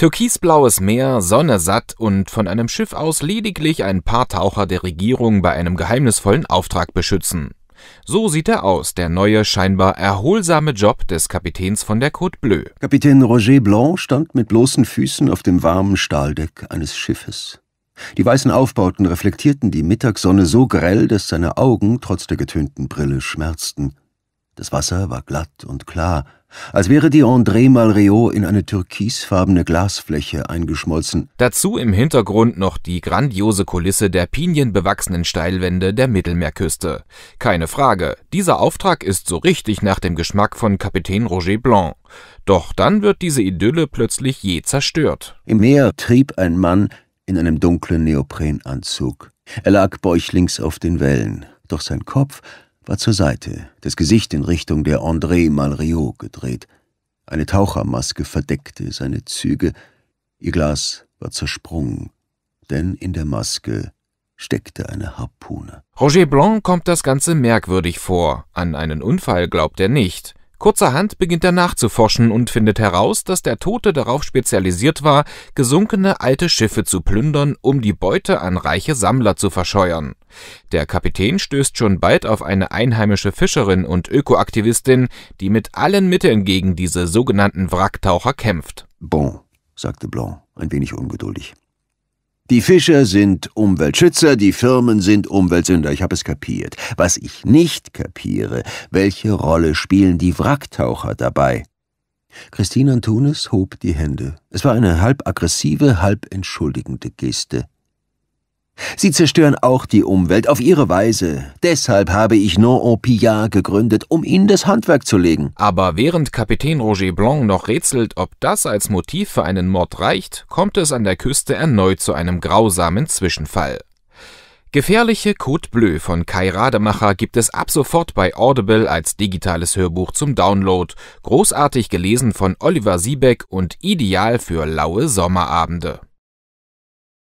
Türkisblaues Meer, Sonne satt und von einem Schiff aus lediglich ein paar Taucher der Regierung bei einem geheimnisvollen Auftrag beschützen. So sieht er aus, der neue, scheinbar erholsame Job des Kapitäns von der Côte Bleue. Kapitän Roger Blanc stand mit bloßen Füßen auf dem warmen Stahldeck eines Schiffes. Die weißen Aufbauten reflektierten die Mittagssonne so grell, dass seine Augen trotz der getönten Brille schmerzten. Das Wasser war glatt und klar, als wäre die André Malraux in eine türkisfarbene Glasfläche eingeschmolzen. Dazu im Hintergrund noch die grandiose Kulisse der pinienbewachsenen Steilwände der Mittelmeerküste. Keine Frage, dieser Auftrag ist so richtig nach dem Geschmack von Kapitän Roger Blanc. Doch dann wird diese Idylle plötzlich je zerstört. Im Meer trieb ein Mann in einem dunklen Neoprenanzug. Er lag bäuchlings auf den Wellen, doch sein Kopf war zur Seite, das Gesicht in Richtung der André Malriot gedreht. Eine Tauchermaske verdeckte seine Züge, ihr Glas war zersprungen, denn in der Maske steckte eine Harpune. Roger Blanc kommt das Ganze merkwürdig vor. An einen Unfall glaubt er nicht. Kurzerhand beginnt er nachzuforschen und findet heraus, dass der Tote darauf spezialisiert war, gesunkene alte Schiffe zu plündern, um die Beute an reiche Sammler zu verscheuern. Der Kapitän stößt schon bald auf eine einheimische Fischerin und Ökoaktivistin, die mit allen Mitteln gegen diese sogenannten Wracktaucher kämpft. Bon, sagte Blanc, ein wenig ungeduldig. Die Fischer sind Umweltschützer, die Firmen sind Umweltsünder. Ich habe es kapiert. Was ich nicht kapiere, welche Rolle spielen die Wracktaucher dabei? Christine Antunes hob die Hände. Es war eine halb aggressive, halb entschuldigende Geste. Sie zerstören auch die Umwelt auf ihre Weise. Deshalb habe ich Non en Pillard gegründet, um ihnen das Handwerk zu legen. Aber während Kapitän Roger Blanc noch rätselt, ob das als Motiv für einen Mord reicht, kommt es an der Küste erneut zu einem grausamen Zwischenfall. Gefährliche Code Bleu von Kai Rademacher gibt es ab sofort bei Audible als digitales Hörbuch zum Download, großartig gelesen von Oliver Siebeck und ideal für laue Sommerabende.